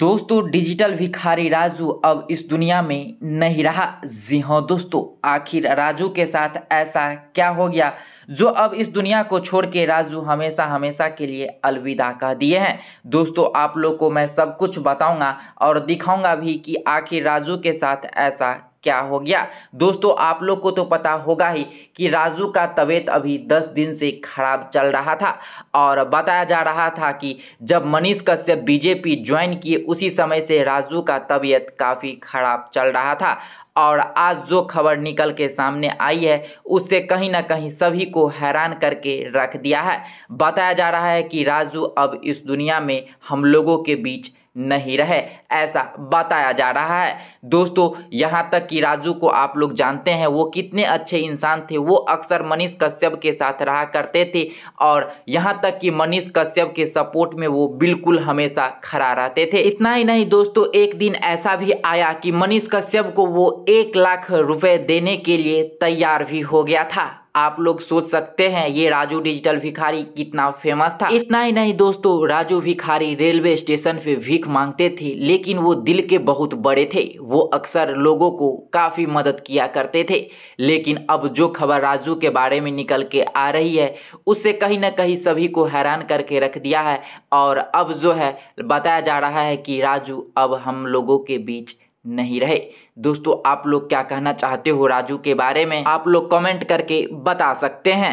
दोस्तों डिजिटल भिखारी राजू अब इस दुनिया में नहीं रहा जी हाँ दोस्तों आखिर राजू के साथ ऐसा क्या हो गया जो अब इस दुनिया को छोड़ के राजू हमेशा हमेशा के लिए अलविदा कह दिए हैं दोस्तों आप लोग को मैं सब कुछ बताऊंगा और दिखाऊंगा भी कि आखिर राजू के साथ ऐसा क्या हो गया दोस्तों आप लोग को तो पता होगा ही कि राजू का तबीयत अभी 10 दिन से खराब चल रहा था और बताया जा रहा था कि जब मनीष कश्यप बीजेपी ज्वाइन किए उसी समय से राजू का तबीयत काफ़ी खराब चल रहा था और आज जो खबर निकल के सामने आई है उससे कहीं ना कहीं सभी को हैरान करके रख दिया है बताया जा रहा है कि राजू अब इस दुनिया में हम लोगों के बीच नहीं रहे ऐसा बताया जा रहा है दोस्तों यहाँ तक कि राजू को आप लोग जानते हैं वो कितने अच्छे इंसान थे वो अक्सर मनीष कश्यप के साथ रहा करते थे और यहाँ तक कि मनीष कश्यप के सपोर्ट में वो बिल्कुल हमेशा खड़ा रहते थे इतना ही नहीं दोस्तों एक दिन ऐसा भी आया कि मनीष कश्यप को वो एक लाख रुपए देने के लिए तैयार भी हो गया था आप लोग सोच सकते हैं ये राजू डिजिटल भिखारी कितना फेमस था इतना ही नहीं दोस्तों राजू भिखारी रेलवे स्टेशन पे भीख मांगते थे लेकिन वो दिल के बहुत बड़े थे वो अक्सर लोगों को काफ़ी मदद किया करते थे लेकिन अब जो खबर राजू के बारे में निकल के आ रही है उससे कहीं ना कहीं सभी को हैरान करके रख दिया है और अब जो है बताया जा रहा है कि राजू अब हम लोगों के बीच नहीं रहे दोस्तों आप लोग क्या कहना चाहते हो राजू के बारे में आप लोग कमेंट करके बता सकते हैं